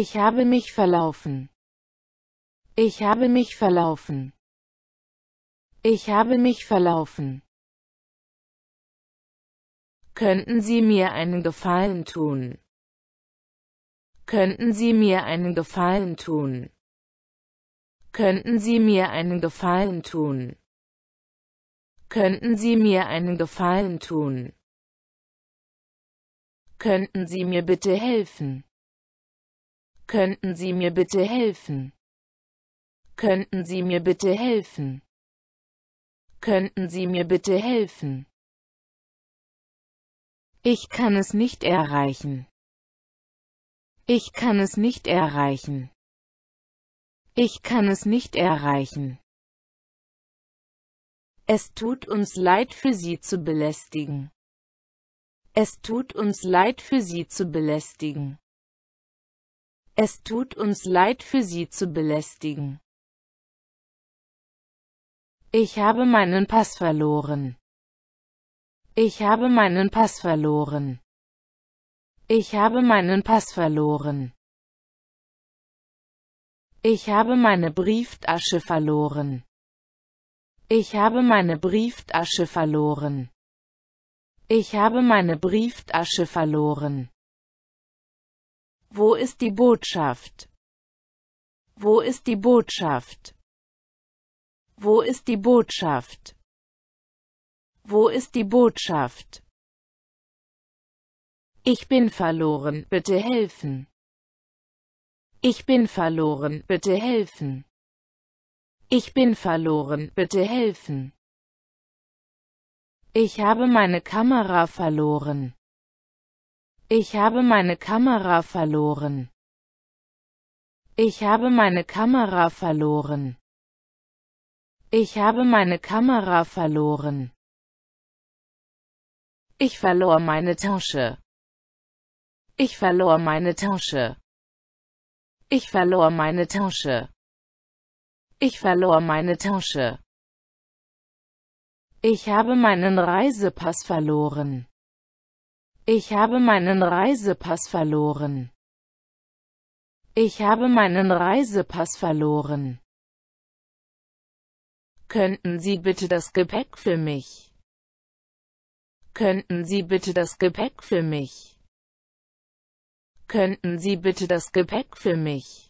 Ich habe mich verlaufen. Ich habe mich verlaufen. Ich habe mich verlaufen. Könnten Sie mir einen Gefallen tun? Könnten Sie mir einen Gefallen tun? Könnten Sie mir einen Gefallen tun? Könnten Sie mir einen Gefallen tun? Könnten Sie mir bitte helfen? Könnten Sie mir bitte helfen? Könnten Sie mir bitte helfen? Könnten Sie mir bitte helfen? Ich kann es nicht erreichen. Ich kann es nicht erreichen. Ich kann es nicht erreichen. Es tut uns leid für Sie zu belästigen. Es tut uns leid für Sie zu belästigen. Es tut uns leid für Sie zu belästigen. Ich habe meinen Pass verloren. Ich habe meinen Pass verloren. Ich habe meinen Pass verloren. Ich habe meine Brieftasche verloren. Ich habe meine Brieftasche verloren. Ich habe meine Brieftasche verloren. Wo ist die Botschaft? Wo ist die Botschaft? Wo ist die Botschaft? Wo ist die Botschaft? Ich bin verloren, bitte helfen. Ich bin verloren, bitte helfen. Ich bin verloren, bitte helfen. Ich habe meine Kamera verloren. Ich habe meine Kamera verloren. Ich habe meine Kamera verloren. Ich habe meine Kamera verloren. Ich verlor meine Tasche. Ich verlor meine Tasche. Ich verlor meine Tasche. Ich verlor meine Tasche. Ich habe meinen Reisepass verloren. Ich habe meinen Reisepass verloren. Ich habe meinen Reisepass verloren. Könnten Sie bitte das Gepäck für mich? Könnten Sie bitte das Gepäck für mich? Könnten Sie bitte das Gepäck für mich?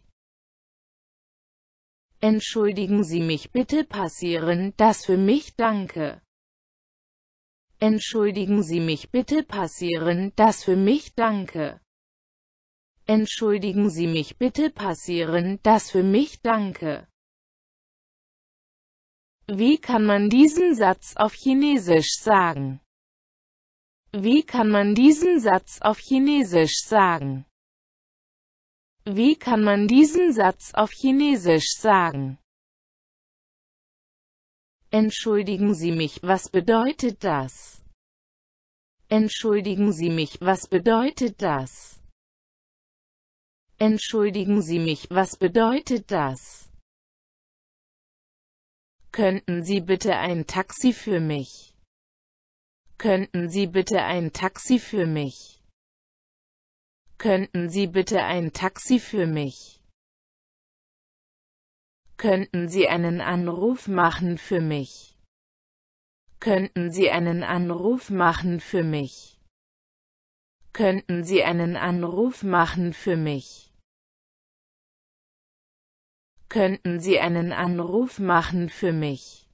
Entschuldigen Sie mich bitte passieren, das für mich danke. Entschuldigen Sie mich bitte passieren, das für mich danke. Entschuldigen Sie mich bitte passieren, das für mich danke. Wie kann man diesen Satz auf Chinesisch sagen? Wie kann man diesen Satz auf Chinesisch sagen? Wie kann man diesen Satz auf Chinesisch sagen? Entschuldigen Sie mich, was bedeutet das? Entschuldigen Sie mich, was bedeutet das? Entschuldigen Sie mich, was bedeutet das? Könnten Sie bitte ein Taxi für mich? Könnten Sie bitte ein Taxi für mich? Könnten Sie bitte ein Taxi für mich? Könnten Sie einen Anruf machen für mich? Könnten Sie einen Anruf machen für mich? Könnten Sie einen Anruf machen für mich? Könnten Sie einen Anruf machen für mich?